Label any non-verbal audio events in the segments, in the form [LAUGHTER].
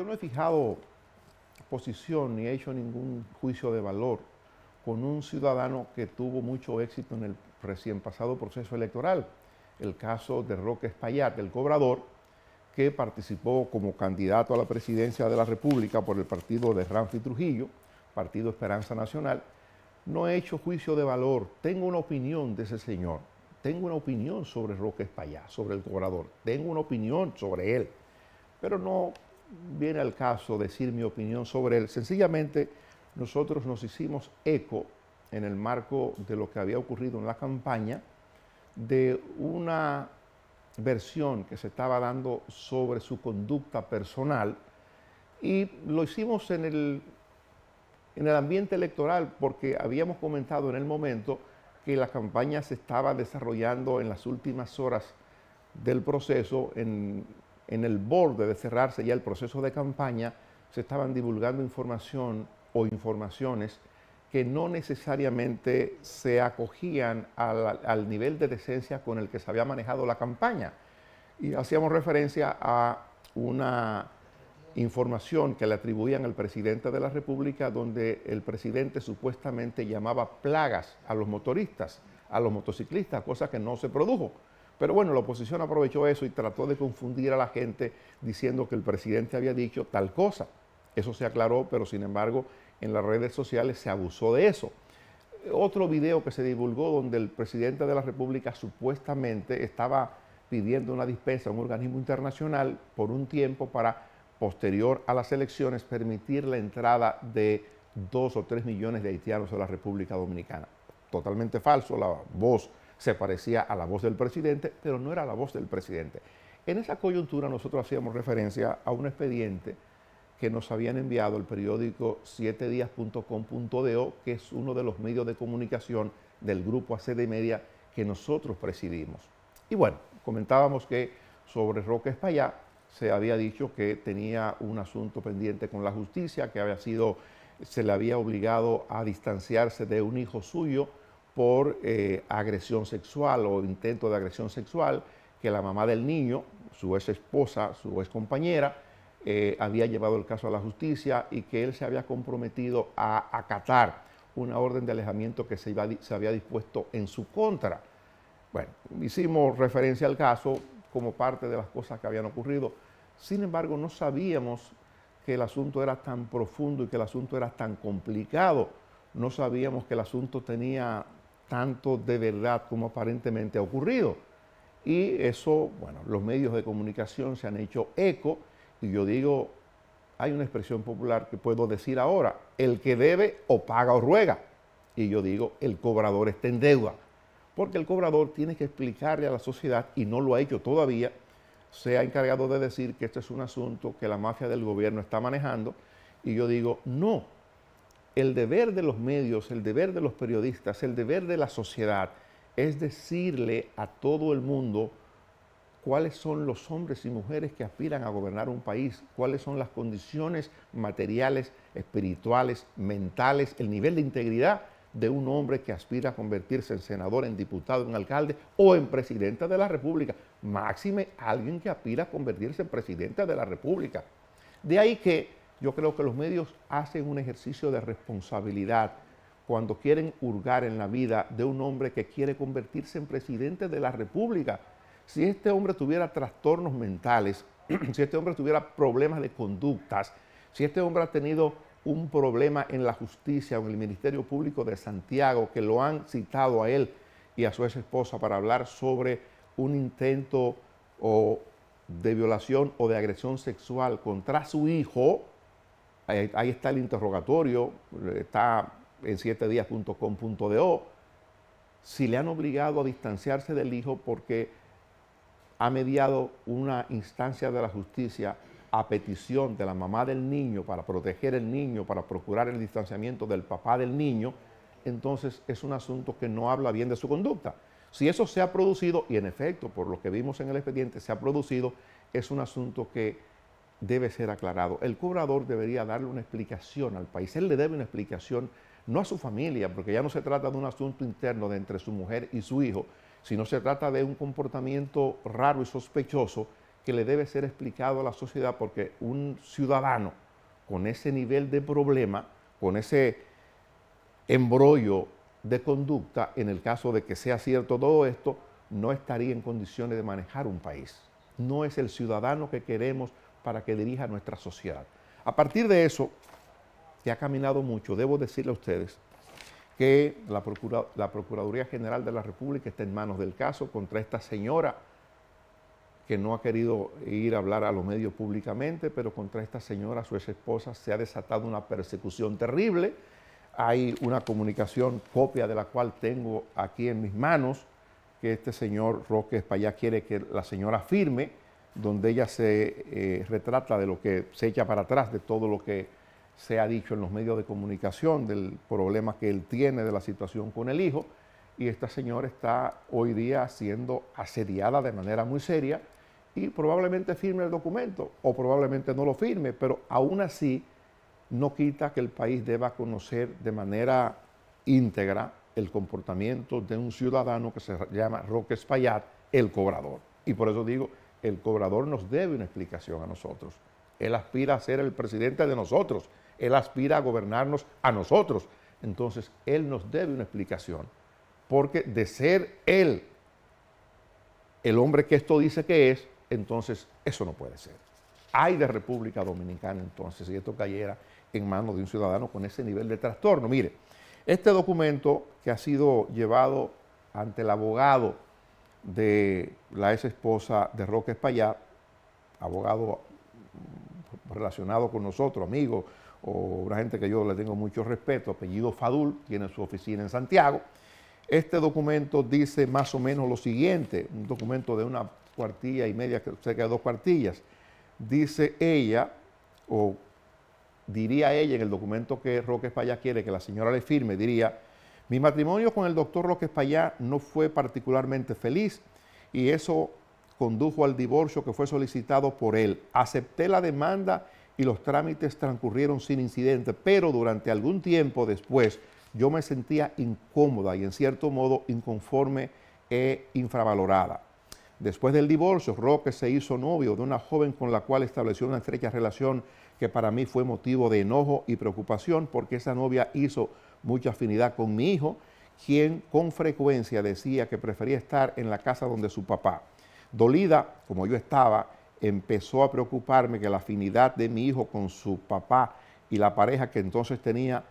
yo no he fijado posición ni he hecho ningún juicio de valor con un ciudadano que tuvo mucho éxito en el recién pasado proceso electoral, el caso de Roque Espaillat, el cobrador, que participó como candidato a la presidencia de la República por el partido de Ramfi Trujillo, Partido Esperanza Nacional. No he hecho juicio de valor, tengo una opinión de ese señor, tengo una opinión sobre Roque Espaillat, sobre el cobrador, tengo una opinión sobre él, pero no viene al caso decir mi opinión sobre él. Sencillamente, nosotros nos hicimos eco en el marco de lo que había ocurrido en la campaña de una versión que se estaba dando sobre su conducta personal y lo hicimos en el, en el ambiente electoral porque habíamos comentado en el momento que la campaña se estaba desarrollando en las últimas horas del proceso en en el borde de cerrarse ya el proceso de campaña, se estaban divulgando información o informaciones que no necesariamente se acogían al, nivel de decencia con el que se había manejado la campaña. Y hacíamos referencia a una información que le atribuían al presidente de la República, donde el presidente supuestamente llamaba plagas a los motoristas, a los motociclistas, cosa que no se produjo. Pero bueno, la oposición aprovechó eso y trató de confundir a la gente diciendo que el presidente había dicho tal cosa. Eso se aclaró, pero sin embargo en las redes sociales se abusó de eso. Otro video que se divulgó donde el presidente de la República supuestamente estaba pidiendo una dispensa a un organismo internacional por un tiempo para, posterior a las elecciones, permitir la entrada de dos o tres millones de haitianos a la República Dominicana. Totalmente falso, la voz se parecía a la voz del presidente, pero no era la voz del presidente. En esa coyuntura nosotros hacíamos referencia a un expediente que nos habían enviado el periódico 7días.com.do, que es uno de los medios de comunicación del grupo ACD Media que nosotros presidimos. Y bueno, comentábamos que sobre Roque Espallá se había dicho que tenía un asunto pendiente con la justicia, que había sido, se le había obligado a distanciarse de un hijo suyo por eh, agresión sexual o intento de agresión sexual que la mamá del niño, su ex esposa, su ex compañera, eh, había llevado el caso a la justicia y que él se había comprometido a acatar una orden de alejamiento que se, se había dispuesto en su contra. Bueno, hicimos referencia al caso como parte de las cosas que habían ocurrido. Sin embargo, no sabíamos que el asunto era tan profundo y que el asunto era tan complicado. No sabíamos que el asunto tenía tanto de verdad como aparentemente ha ocurrido. Y eso, bueno, los medios de comunicación se han hecho eco y yo digo, hay una expresión popular que puedo decir ahora, el que debe o paga o ruega. Y yo digo, el cobrador está en deuda, porque el cobrador tiene que explicarle a la sociedad, y no lo ha hecho todavía, se ha encargado de decir que este es un asunto que la mafia del gobierno está manejando, y yo digo, no, el deber de los medios, el deber de los periodistas, el deber de la sociedad es decirle a todo el mundo cuáles son los hombres y mujeres que aspiran a gobernar un país, cuáles son las condiciones materiales, espirituales, mentales, el nivel de integridad de un hombre que aspira a convertirse en senador, en diputado, en alcalde o en presidenta de la República. Máxime, alguien que aspira a convertirse en presidenta de la República. De ahí que yo creo que los medios hacen un ejercicio de responsabilidad cuando quieren hurgar en la vida de un hombre que quiere convertirse en presidente de la República. Si este hombre tuviera trastornos mentales, [CLEARS THROAT] si este hombre tuviera problemas de conductas, si este hombre ha tenido un problema en la justicia o en el Ministerio Público de Santiago, que lo han citado a él y a su ex esposa para hablar sobre un intento o de violación o de agresión sexual contra su hijo, ahí, está el interrogatorio, está en 7 diascomdo si le han obligado a distanciarse del hijo porque ha mediado una instancia de la justicia a petición de la mamá del niño para proteger el niño, para procurar el distanciamiento del papá del niño, entonces es un asunto que no habla bien de su conducta. Si eso se ha producido, y en efecto, por lo que vimos en el expediente, se ha producido, es un asunto que debe ser aclarado. El cobrador debería darle una explicación al país. Él le debe una explicación, no a su familia, porque ya no se trata de un asunto interno de entre su mujer y su hijo, sino se trata de un comportamiento raro y sospechoso que le debe ser explicado a la sociedad porque un ciudadano con ese nivel de problema, con ese embrollo de conducta, en el caso de que sea cierto todo esto, no estaría en condiciones de manejar un país. No es el ciudadano que queremos para que dirija nuestra sociedad. A partir de eso, que ha caminado mucho, debo decirle a ustedes que la, Procuraduría General de la República está en manos del caso contra esta señora que no ha querido ir a hablar a los medios públicamente, pero contra esta señora, su ex esposa, se ha desatado una persecución terrible. Hay una comunicación, copia de la cual tengo aquí en mis manos, que este señor Roque España quiere que la señora firme donde ella se eh, retrata de lo que se echa para atrás, de todo lo que se ha dicho en los medios de comunicación, del problema que él tiene, de la situación con el hijo. Y esta señora está hoy día siendo asediada de manera muy seria y probablemente firme el documento o probablemente no lo firme, pero aún así no quita que el país deba conocer de manera íntegra el comportamiento de un ciudadano que se llama Roque Espaillat, el cobrador. Y por eso digo, el cobrador nos debe una explicación a nosotros. Él aspira a ser el presidente de nosotros. Él aspira a gobernarnos a nosotros. Entonces, Él nos debe una explicación. Porque de ser Él el hombre que esto dice que es, entonces eso no puede ser. Hay de República Dominicana entonces, si esto cayera en manos de un ciudadano con ese nivel de trastorno. Mire, este documento que ha sido llevado ante el abogado de la ex esposa de Roque Espaillat, abogado mm, relacionado con nosotros, amigo, o una gente que yo le tengo mucho respeto, apellido Fadul, tiene su oficina en Santiago. Este documento dice más o menos lo siguiente, un documento de una cuartilla y media, cerca de dos cuartillas. Dice ella, o diría ella en el documento que Roque Espaillat quiere que la señora le firme, diría, mi matrimonio con el doctor Roque Payá no fue particularmente feliz y eso condujo al divorcio que fue solicitado por él. Acepté la demanda y los trámites transcurrieron sin incidente, pero durante algún tiempo después yo me sentía incómoda y en cierto modo inconforme e infravalorada. Después del divorcio, Roque se hizo novio de una joven con la cual estableció una estrecha relación que para mí fue motivo de enojo y preocupación porque esa novia hizo mucha afinidad con mi hijo, quien con frecuencia decía que prefería estar en la casa donde su papá. Dolida, como yo estaba, empezó a preocuparme que la afinidad de mi hijo con su papá y la pareja que entonces tenía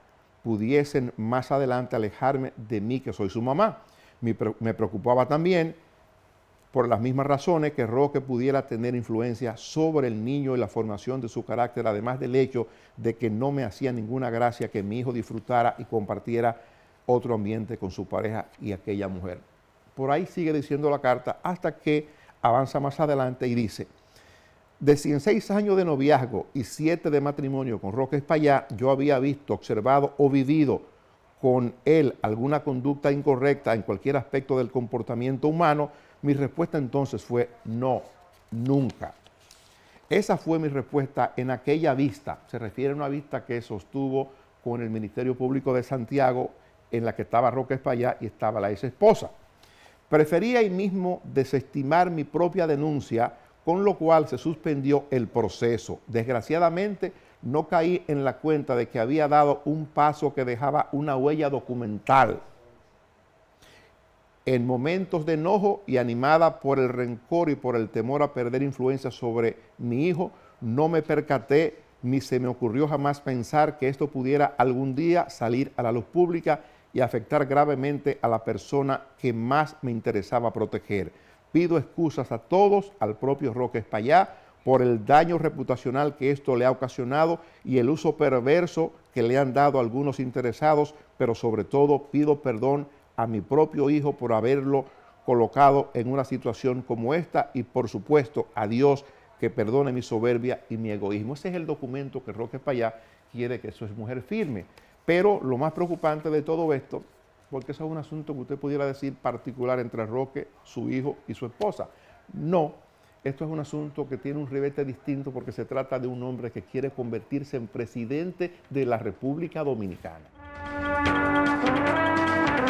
pudiesen más adelante alejarme de mí que soy su mamá. Me preocupaba también por las mismas razones que Roque pudiera tener influencia sobre el niño y la formación de su carácter, además del hecho de que no me hacía ninguna gracia que mi hijo disfrutara y compartiera otro ambiente con su pareja y aquella mujer. Por ahí sigue diciendo la carta hasta que avanza más adelante y dice, de 106 años de noviazgo y siete de matrimonio con Roque Espallá, yo había visto, observado o vivido con él alguna conducta incorrecta en cualquier aspecto del comportamiento humano, mi respuesta entonces fue no, nunca. Esa fue mi respuesta en aquella vista. Se refiere a una vista que sostuvo con el Ministerio Público de Santiago, en la que estaba Roque España y estaba la ex esposa. Prefería ahí mismo desestimar mi propia denuncia, con lo cual se suspendió el proceso. Desgraciadamente, no caí en la cuenta de que había dado un paso que dejaba una huella documental en momentos de enojo y animada por el rencor y por el temor a perder influencia sobre mi hijo, no me percaté ni se me ocurrió jamás pensar que esto pudiera algún día salir a la luz pública y afectar gravemente a la persona que más me interesaba proteger. Pido excusas a todos, al propio Roque Espallá, por el daño reputacional que esto le ha ocasionado y el uso perverso que le han dado algunos interesados, pero sobre todo pido perdón a mi propio hijo por haberlo colocado en una situación como esta y por supuesto a Dios que perdone mi soberbia y mi egoísmo. Ese es el documento que Roque Payá quiere que su es mujer firme. Pero lo más preocupante de todo esto, porque eso es un asunto que usted pudiera decir particular entre Roque, su hijo y su esposa. No, esto es un asunto que tiene un ribete distinto porque se trata de un hombre que quiere convertirse en presidente de la República Dominicana.